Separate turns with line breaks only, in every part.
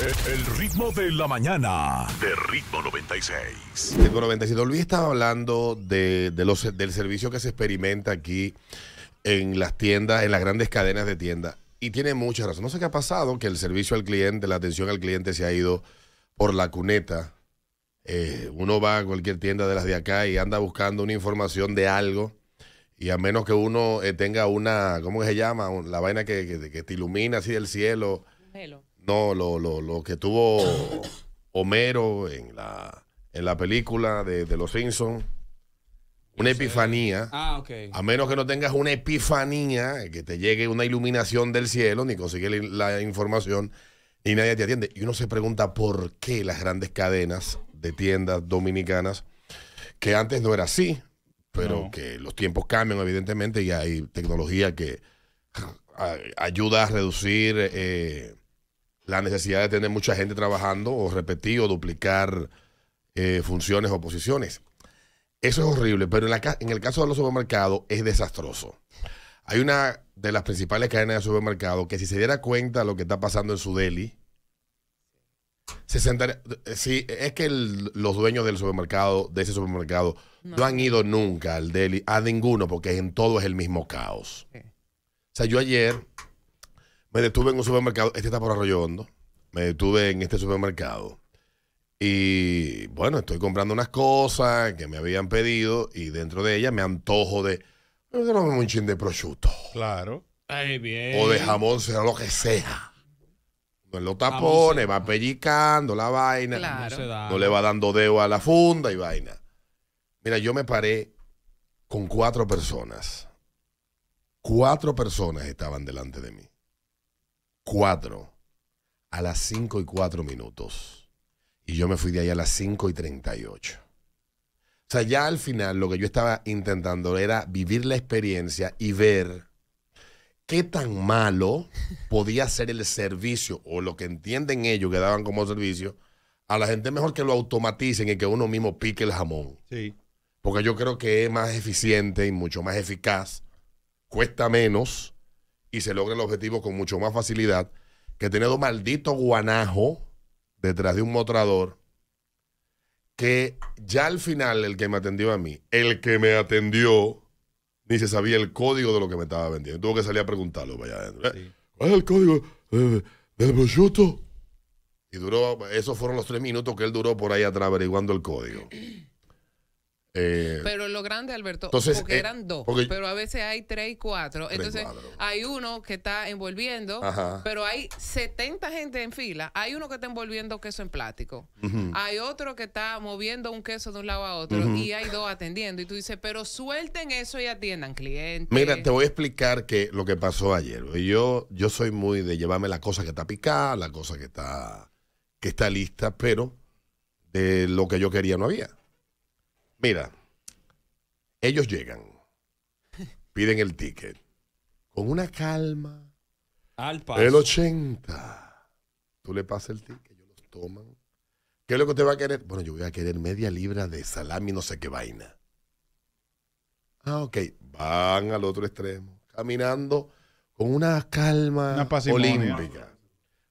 El ritmo de la mañana.
De ritmo 96.
Ritmo 96. Luis estaba hablando de, los, del servicio que se experimenta aquí en las tiendas, en las grandes cadenas de tiendas. Y tiene mucha razón. No sé qué ha pasado, que el servicio al cliente, la atención al cliente se ha ido por la cuneta. Eh, uno va a cualquier tienda de las de acá y anda buscando una información de algo. Y a menos que uno eh, tenga una, ¿cómo se llama? La vaina que, te ilumina así del cielo. No, lo, lo, lo que tuvo Homero en la, en la película de, Los Simpsons. Una epifanía. Ah,
okay. A menos que no
tengas una epifanía, eh, que te llegue una iluminación del cielo, ni consigues la información, ni nadie te atiende. Y uno se pregunta por qué las grandes cadenas de tiendas dominicanas, que antes no era así, pero que los tiempos cambian, evidentemente, y hay tecnología que ah, ayuda a reducir eh, la necesidad de tener mucha gente trabajando o repetir o duplicar eh, funciones o posiciones. Eso es horrible, pero en, en el caso de los supermercados es desastroso. Hay una de las principales cadenas de supermercados que si se diera cuenta de lo que está pasando en su deli, se sentaría, eh, si es que los dueños del supermercado, de ese supermercado, no. han ido nunca al deli, a ninguno, porque en todo es el mismo caos. O sea, yo ayer me detuve en un supermercado, este está por Arroyo Hondo. Me detuve en este supermercado. Y bueno, estoy comprando unas cosas que me habían pedido y dentro de ellas me antojo de un chin de prosciutto. Claro. O de jamón, será lo que sea. No lo los tapones, va pellicando la vaina. no le va dando dedo a la funda y vaina. Mira, yo me paré con cuatro personas. Cuatro personas estaban delante de mí. 4 a las 5 y 4 minutos. Y yo me fui de ahí a las 5 y 38. O sea, ya al final lo que yo estaba intentando era vivir la experiencia y ver qué tan malo podía ser el servicio o lo que entienden ellos que daban como servicio. A la gente mejor que lo automaticen y que uno mismo pique el jamón. Sí. Porque yo creo que es más eficiente y mucho más eficaz. Cuesta menos y se logra el objetivo con mucho más facilidad que tener un maldito guanajo detrás de un mostrador que ya al final el que me atendió a mí, el que me atendió, ni se sabía el código de lo que me estaba vendiendo. Tuvo que salir a preguntarlo para allá adentro. ¿eh? ¿Cuál es el código eh, del, del Y duró, esos fueron los tres minutos que él duró por ahí atrás averiguando el código. Eh, pero
lo grande, Alberto, entonces, porque eh, eran dos, pero a veces hay tres y cuatro. entonces hay uno que está envolviendo, pero hay 70 gente en fila. Hay uno que está envolviendo queso en plástico. Hay otro que está moviendo un queso de un lado a otro. Y hay dos atendiendo. Y tú dices, pero suelten eso y atiendan clientes.
Mira, te voy a explicar que lo que pasó ayer. Yo, yo soy muy de llevarme la cosa que está picada, la cosa que está, que está lista, pero de lo que yo quería no había. Mira, ellos llegan, piden el ticket, con una calma. Al El 80. Tú le pasas el ticket, ellos los toman. ¿Qué es lo que usted va a querer? Bueno, yo voy a querer media libra de salami, no sé qué vaina. Ah, ok. Van al otro extremo, caminando con una calma olímpica.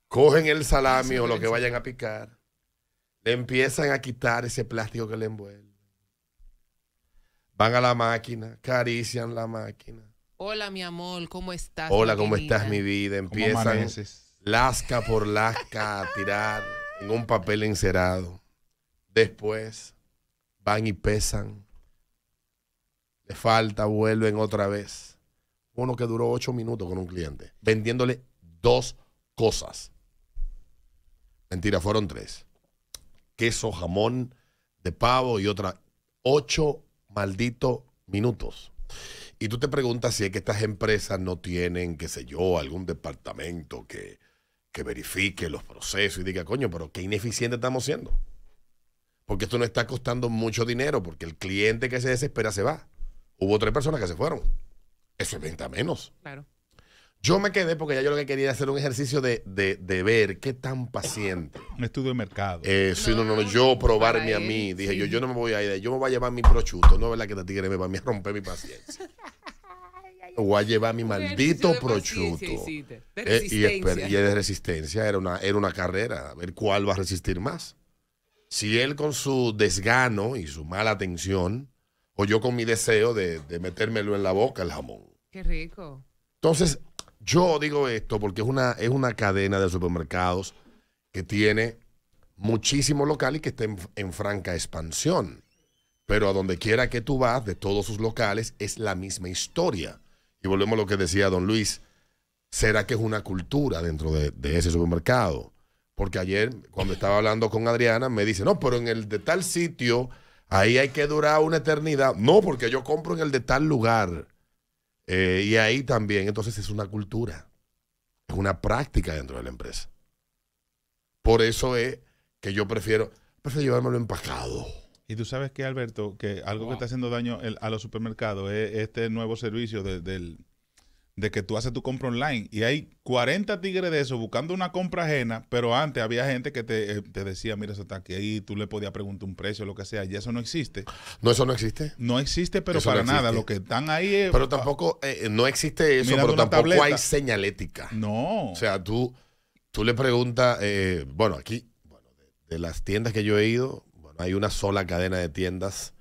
Cogen el salami o lo que vayan a picar. Le empiezan a quitar ese plástico que le envuelve van a la máquina, carician la máquina.
Hola, mi amor, ¿cómo estás? Hola, ¿cómo estás, mi
vida? Empiezan lasca por lasca a tirar en un papel encerado. Después van y pesan. Le falta, vuelven otra vez. Uno que duró ocho minutos con un cliente, vendiéndole dos cosas. Mentira, fueron tres. Queso, jamón de pavo y otra. Ocho malditos minutos. Y tú te preguntas si es que estas empresas no tienen, qué sé yo, algún departamento que, que verifique los procesos y diga, coño, pero qué ineficiente estamos siendo. Porque esto no está costando mucho dinero, porque el cliente que se desespera se va. Hubo tres personas que se fueron. Eso es venta menos. Claro. Yo me quedé porque ya yo lo que quería era hacer un ejercicio de, ver qué tan paciente. Un estudio de mercado. Eh, sí, no, no, yo probarme a mí. Dije yo, yo no me voy a ir, yo me voy a llevar mi prochuto. No es verdad que te este tigre me va a romper mi paciencia. voy a llevar mi maldito prochuto. Eh, y, de resistencia era una, era una carrera, a ver cuál va a resistir más. Si él con su desgano y su mala atención, o yo con mi deseo de, de metérmelo en la boca el jamón.
Qué rico.
Entonces, yo digo esto porque es una, es una cadena de supermercados que tiene muchísimos locales que está en, franca expansión. Pero a donde quiera que tú vas, de todos sus locales, es la misma historia. Y volvemos a lo que decía don Luis. ¿Será que es una cultura dentro de, de ese supermercado? Porque ayer, cuando estaba hablando con Adriana, me dice, no, pero en el de tal sitio, ahí hay que durar una eternidad. No, porque yo compro en el de tal lugar. Eh, y ahí también, entonces, es una cultura, es una práctica dentro de la empresa. Por eso es que yo prefiero, prefiero llevármelo empacado.
Y tú sabes que, Alberto, que algo que está haciendo daño a los supermercados es este nuevo servicio del de que tú haces tu compra online y hay 40 tigres de eso buscando una compra ajena, pero antes había gente que eh, te, decía, mira, eso está aquí, ahí tú le podías preguntar un precio, lo que sea, y eso no existe. No, eso no existe. No existe, pero para nada, lo que están ahí es... Pero ah, tampoco,
eh, no existe eso, pero tampoco hay señalética. No. O sea, tú, tú le preguntas, eh, bueno, aquí, bueno, de, las tiendas que yo he ido, hay una sola cadena de tiendas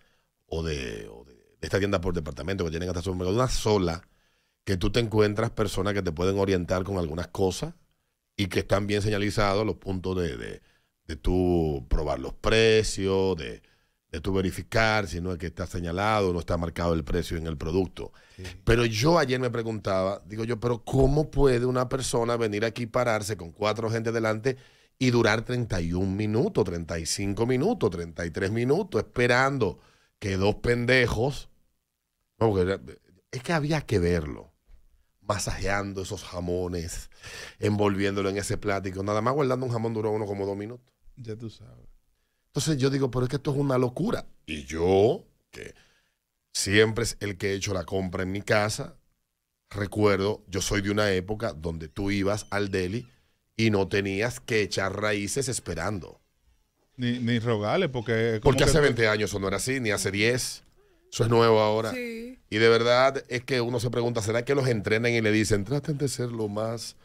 o de, o de esta tienda por departamento que tienen hasta su mercado, una sola que tú te encuentras personas que te pueden orientar con algunas cosas y que están bien señalizados los puntos de, de, tú probar los precios, de, de tú verificar si no es que está señalado, no está marcado el precio en el producto. Pero yo ayer me preguntaba, digo yo, pero ¿cómo puede una persona venir aquí pararse con cuatro gente delante y durar 31 minutos, 35 minutos, 33 minutos esperando que dos pendejos... es que había que verlo masajeando esos jamones, envolviéndolo en ese plástico. Nada más guardando un jamón duró uno como dos minutos. Ya tú sabes. Entonces yo digo, pero es que esto es una locura. Y yo, que siempre es el que he hecho la compra en mi casa, recuerdo, yo soy de una época donde tú ibas al deli y no tenías que echar raíces esperando. Ni, ni rogarle, porque... Porque hace 20 años eso no era así, ni hace 10. Eso es nuevo ahora. Y de verdad es que uno se pregunta, ¿será que los entrenan y le dicen, traten de ser lo más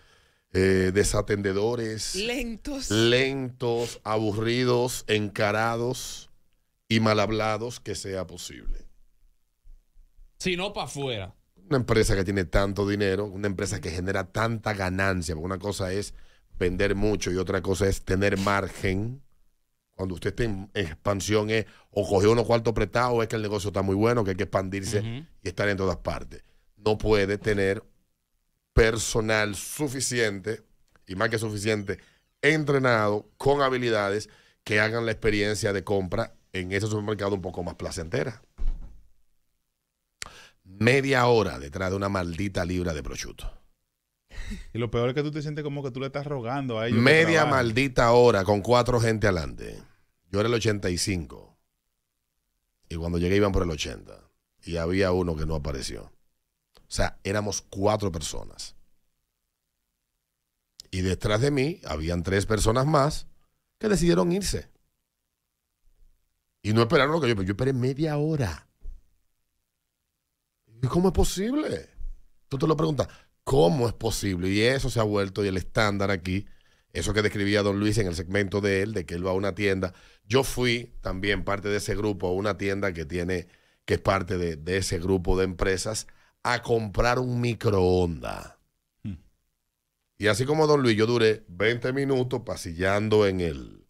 eh, desatendedores?
Lentos.
Lentos, aburridos, encarados y mal hablados que sea posible.
Si no, para afuera.
Una empresa que tiene tanto dinero, una empresa que genera tanta ganancia, porque una cosa es vender mucho y otra cosa es tener margen cuando usted está en expansión es o cogió unos cuartos prestados, es que el negocio está muy bueno, que hay que expandirse y estar en todas partes. No puede tener personal suficiente y más que suficiente entrenado con habilidades que hagan la experiencia de compra en ese supermercado un poco más placentera. Media hora detrás de una maldita libra de prosciutto.
Y lo peor es que tú te sientes como que tú le estás rogando a ellos. Media
maldita hora con cuatro gente adelante. Yo era el 85. Y cuando llegué iban por el 80. Y había uno que no apareció. O sea, éramos cuatro personas. Y detrás de mí habían tres personas más que decidieron irse. Y no esperaron lo que yo, pero yo esperé media hora. ¿Y cómo es posible? Tú te lo preguntas. ¿Cómo es posible? Y eso se ha vuelto y el estándar aquí. Eso que describía don Luis en el segmento de él, de que él va a una tienda. Yo fui también parte de ese grupo, a una tienda que tiene, que es parte de, ese grupo de empresas, a comprar un microondas. Hmm. Y así como don Luis, yo duré 20 minutos pasillando en el,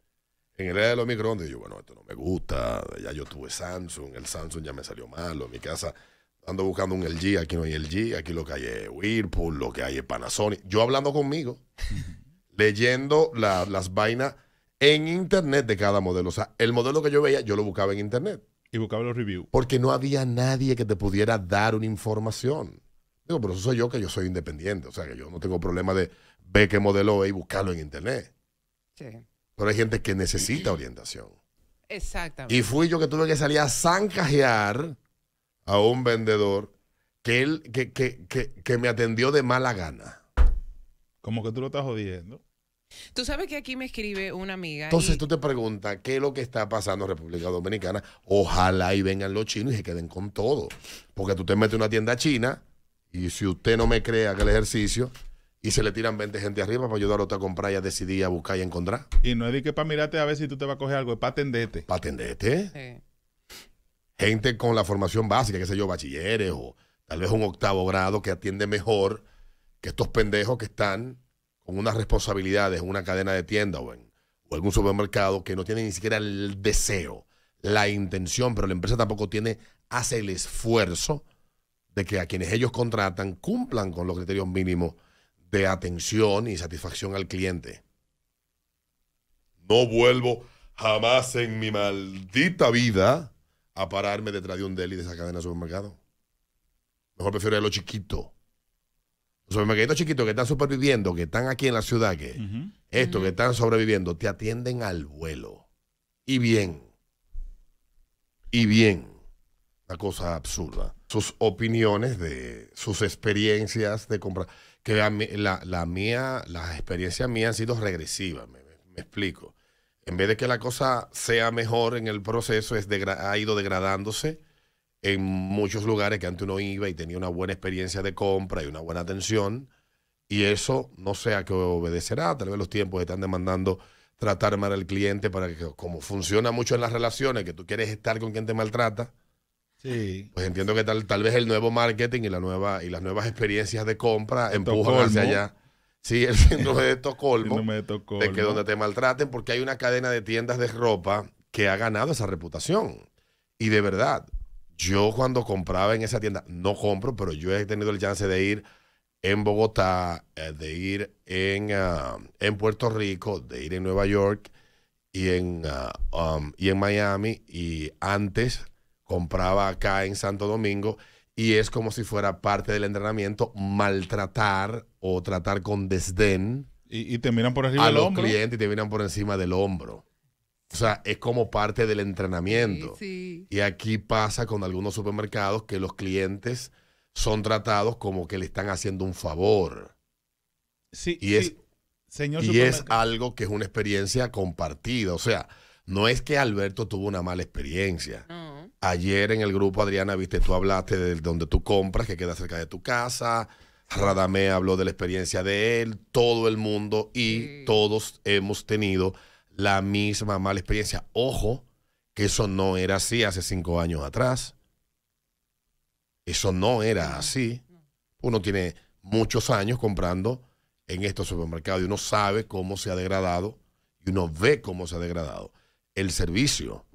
en el área de los microondas. Y yo, bueno, esto no me gusta. Ya yo tuve Samsung, el Samsung ya me salió malo. En mi casa Ando buscando un LG, aquí no hay LG, aquí lo que hay es Whirlpool, lo que hay es Panasonic. Yo hablando conmigo, leyendo las vainas en internet de cada modelo. O sea, el modelo que yo veía, yo lo buscaba en internet. Y buscaba los reviews. Porque no había nadie que te pudiera dar una información. Digo, pero eso soy yo, que yo soy independiente. O sea, que yo no tengo problema de ver qué modelo es y buscarlo en internet. Sí. Pero hay gente que necesita orientación.
Exactamente. Y
fui yo que tuve que salir a zancajear a un vendedor que, él, que, me atendió de mala gana. Como que tú lo estás jodiendo.
Tú sabes que aquí me escribe una amiga. Entonces
tú te preguntas qué es lo que está pasando en República Dominicana. Ojalá y vengan los chinos y se queden con todo. Porque tú te metes en una tienda china y si usted no me crea que el ejercicio y se le tiran 20 gente arriba para ayudar a otra a comprar y a decidir, a buscar y a encontrar.
Y no es de que para mirarte a ver si tú te vas a coger algo, es para atenderte. Para atenderte.
Sí
gente con la formación básica, qué sé yo, bachilleres o tal vez un octavo grado que atiende mejor que estos pendejos que están con unas responsabilidades en una cadena de tienda o en algún supermercado que no tiene ni siquiera el deseo, la intención, pero la empresa tampoco tiene, hace el esfuerzo de que a quienes ellos contratan cumplan con los criterios mínimos de atención y satisfacción al cliente. No vuelvo jamás en mi maldita vida a pararme detrás de un deli de esa cadena de supermercado. Mejor prefiero ir a los chiquitos. Los supermercados chiquitos que están superviviendo, que están aquí en la ciudad, que esto que están sobreviviendo, te atienden al vuelo. Y bien. Y bien. Una cosa absurda. Sus opiniones de sus experiencias de compra. Que la, la, mía, las experiencias mías han sido regresivas, me explico en vez de que la cosa sea mejor en el proceso, es ha ido degradándose en muchos lugares que antes uno iba y tenía una buena experiencia de compra y una buena atención. Y eso no sea que qué obedecerá. Tal vez los tiempos están demandando tratar mal al cliente para que, como funciona mucho en las relaciones, que tú quieres estar con quien te maltrata. Sí. Pues entiendo que tal, tal vez el nuevo marketing y, la nueva, y las nuevas experiencias de compra empujan hacia allá. Sí, el síndrome de Estocolmo. de que donde te maltraten, porque hay una cadena de tiendas de ropa que ha ganado esa reputación. Y de verdad, yo cuando compraba en esa tienda, no compro, pero yo he tenido el chance de ir en Bogotá, eh, de ir ah, en, Puerto Rico, de ir en Nueva York y en, ah, um, y en Miami. Y antes compraba acá en Santo Domingo y es como si fuera parte del entrenamiento maltratar o tratar con desdén. Y, te miran por encima a los clientes y te miran por encima del hombro. O sea, es como parte del entrenamiento. Y aquí pasa con algunos supermercados que los clientes son tratados como que le están haciendo un favor. Sí, y es, y es algo que es una experiencia compartida. O sea, no es que Alberto tuvo una mala experiencia. No Ayer en el grupo, Adriana, viste, tú hablaste de donde tú compras, que queda cerca de tu casa. Radamé habló de la experiencia de él, todo el mundo y todos hemos tenido la misma mala experiencia. Ojo, que eso no era así hace cinco años atrás. Eso no era así. Uno tiene muchos años comprando en estos supermercados y uno sabe cómo se ha degradado y uno ve cómo se ha degradado el servicio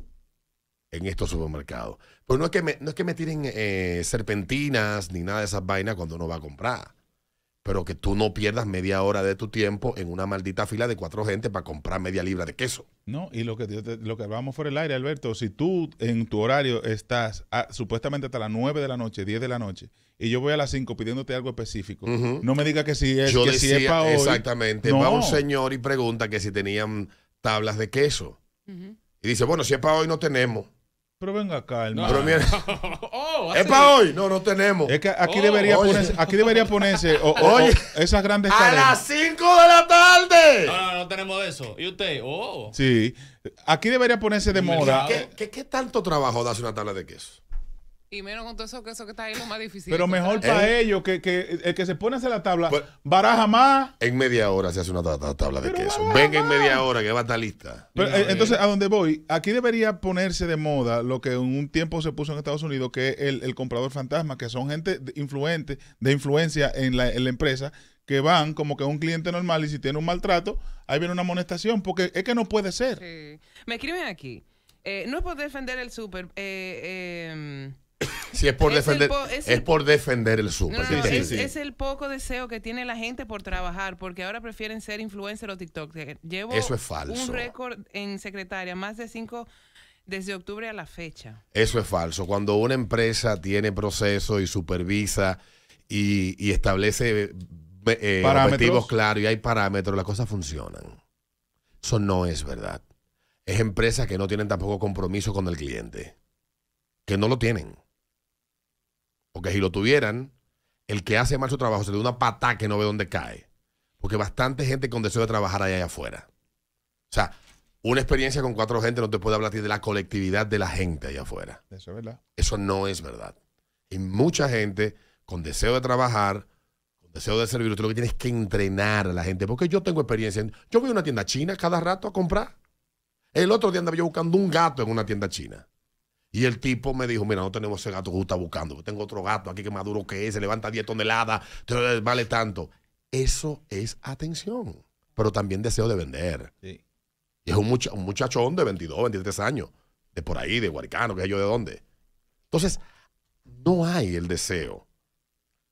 en estos supermercados. pues no es que me, no es que me tiren eh, serpentinas ni nada de esas vainas cuando uno va a comprar. Pero que tú no pierdas media hora de tu tiempo en una maldita fila de cuatro gente para comprar media libra de queso.
No, y lo que, lo que el fuera del aire, Alberto, si tú en tu horario estás supuestamente hasta las 9 de la noche, 10 de la noche, y yo voy a las 5 pidiéndote algo específico, no me digas que si es, que si es para hoy. Exactamente.
Va un señor y pregunta que si tenían tablas de queso. Y dice, bueno, si es para hoy no tenemos. Pero venga acá, hermano.
Oh, es para hoy.
No, no tenemos. Es que aquí debería ponerse, aquí debería ponerse
oye, esas grandes a A las
5 de la tarde. No, no, no tenemos eso. ¿Y usted?
Oh.
Sí. Aquí debería ponerse de moda.
¿Qué, qué tanto trabajo da una tabla de queso?
Y menos con todo eso que eso que está ahí lo más difícil. Pero mejor para
¿Eh? ellos que, el que se pone a hacer la tabla, pues, baraja más.
En media hora se hace una tabla, de queso. Venga en media hora que va a estar lista. Eh, eh, entonces,
a dónde voy, aquí debería ponerse de moda lo que en un tiempo se puso en Estados Unidos, que es el, comprador fantasma, que son gente influente, de influencia en la, en la empresa, que van como que un cliente normal y si tiene un maltrato, ahí viene una amonestación, porque es que no puede ser.
Me escriben aquí. no es por defender el súper. eh, em, Si es por defender, es, por defender el super es, el poco deseo que tiene la gente por trabajar, porque ahora prefieren ser influencer o TikTok. Llevo Eso es un récord en secretaria, más de cinco desde octubre a la fecha.
Eso es falso. Cuando una empresa tiene proceso y supervisa y, establece eh, eh, objetivos claros y hay parámetros, las cosas funcionan. Eso no es verdad. Es empresas que no tienen tampoco compromiso con el cliente, que no lo tienen. Porque si lo tuvieran, el que hace mal su trabajo se le da una patada que no ve dónde cae. Porque bastante gente con deseo de trabajar allá, afuera. O sea, una experiencia con cuatro gente no te puede hablar de la colectividad de la gente allá afuera. Eso es verdad. Eso no es verdad. Y mucha gente con deseo de trabajar, con deseo de servir, tú lo que tienes que entrenar a la gente. Porque yo tengo experiencia. Yo voy a una tienda china cada rato a comprar. El otro día andaba yo buscando un gato en una tienda china. Y el tipo me dijo, mira, no tenemos ese gato que usted está buscando. Tengo otro gato aquí que más duro que ese, levanta 10 toneladas, vale tanto. Eso es atención, pero también deseo de vender. Y es un, muchachón de 22, 23 años, de por ahí, de Huaricano, que yo de dónde. Entonces, no hay el deseo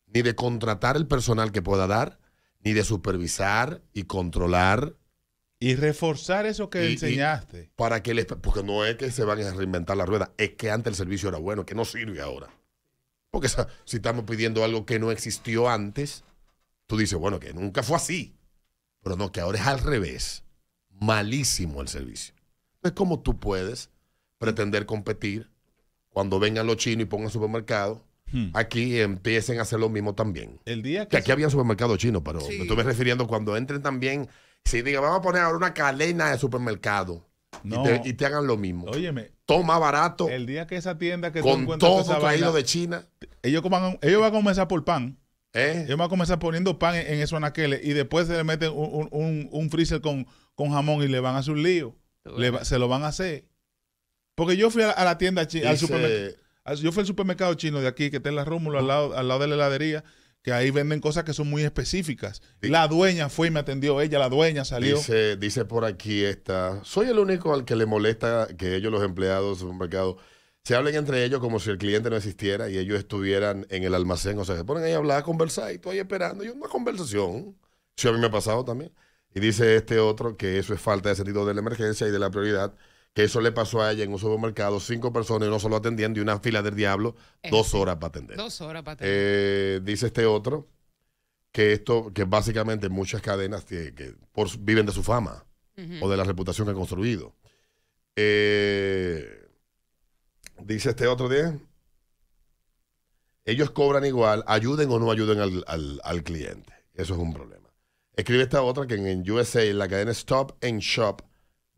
ni de contratar el personal que pueda dar, ni de supervisar y controlar y reforzar eso que enseñaste. para que les, porque no es que se van a reinventar la rueda, es que antes el servicio era bueno, que no sirve ahora. Porque si estamos pidiendo algo que no existió antes, tú dices, bueno, que nunca fue así. Pero no, que ahora es al revés. Malísimo el servicio. Entonces, ¿cómo tú puedes pretender competir cuando vengan los chinos y pongan supermercado? Hmm. Aquí empiecen a hacer lo mismo también.
El día que, aquí había
supermercado chino, pero me estuve refiriendo cuando entren también si diga, vamos a poner ahora una cadena de supermercado y, te, hagan lo mismo. Óyeme. Toma barato. El día que esa tienda que con todo traído de
China. Ellos, ellos van a comenzar por pan. ¿Eh? Ellos van a comenzar poniendo pan en, en esos anaqueles y después se le meten un, freezer con, jamón y le van a hacer un lío. se lo van a hacer. Porque yo fui a la, tienda, al Yo fui al supermercado chino de aquí, que está en la Rómulo, al lado de la heladería, que ahí venden cosas que son muy específicas. La dueña fue y me atendió ella, la dueña salió. Dice,
dice por aquí esta, soy el único al que le molesta que ellos, los empleados de mercado se hablen entre ellos como si el cliente no existiera y ellos estuvieran en el almacén. O sea, se ponen ahí a hablar, a conversar y tú ahí esperando. Y una conversación. si a mí me ha pasado también. Y dice este otro que eso es falta de sentido de la emergencia y de la prioridad que eso le pasó a ella en un supermercado, cinco personas y no solo atendiendo y una fila del diablo, eh, dos horas para atender. Dos horas para atender. Eh, dice este otro que esto, que básicamente muchas cadenas que, viven de su fama o de la reputación que han construido. Eh, dice este otro día, ellos cobran igual, ayuden o no ayuden al, cliente. Eso es un problema. Escribe esta otra que en, en USA la cadena Stop and Shop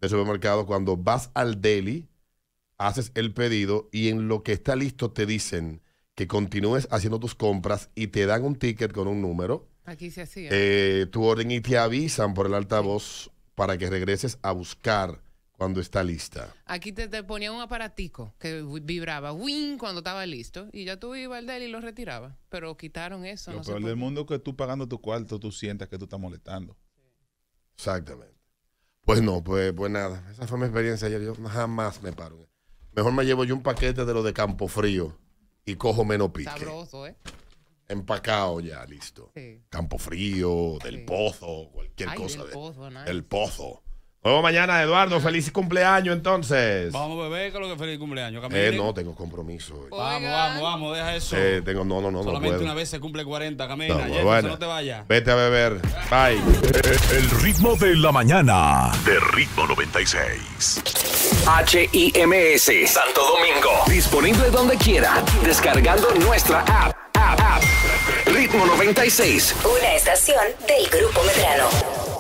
de supermercado, cuando vas al deli, haces el pedido y en lo que está listo te dicen que continúes haciendo tus compras y te dan un ticket con un número.
Aquí se hacía.
Eh, tu orden y te avisan por el altavoz para que regreses a buscar cuando está lista.
Aquí te, ponían ponía un aparatico que vibraba, win, cuando estaba listo, y ya tú ibas al deli y lo retiraba. Pero quitaron eso. Lo el peor
del mundo que tú pagando tu cuarto, tú sientas que tú estás molestando. Exactamente. Pues no, pues, pues nada. Esa fue mi experiencia ayer. Yo jamás me paro. Mejor me llevo yo un paquete de lo de Campo Frío y cojo menos pique.
Sabroso, ¿eh?
Empacado ya, listo. Campo Frío, del pozo, cualquier cosa. de, pozo, Del pozo. Luego mañana, Eduardo, feliz cumpleaños entonces. Vamos, bebé, que lo que feliz cumpleaños. Eh, no, tengo compromiso. Vamos, vamos, vamos, deja eso. Eh, tengo, no, no, no. Solamente una vez se cumple 40, camina. No, te vayas. Vete a beber. Bye. El ritmo de la mañana.
De ritmo
96. HIMS, Santo Domingo. Disponible donde quiera. Descargando nuestra app. App, app. Ritmo 96. Una estación del Grupo Medrano.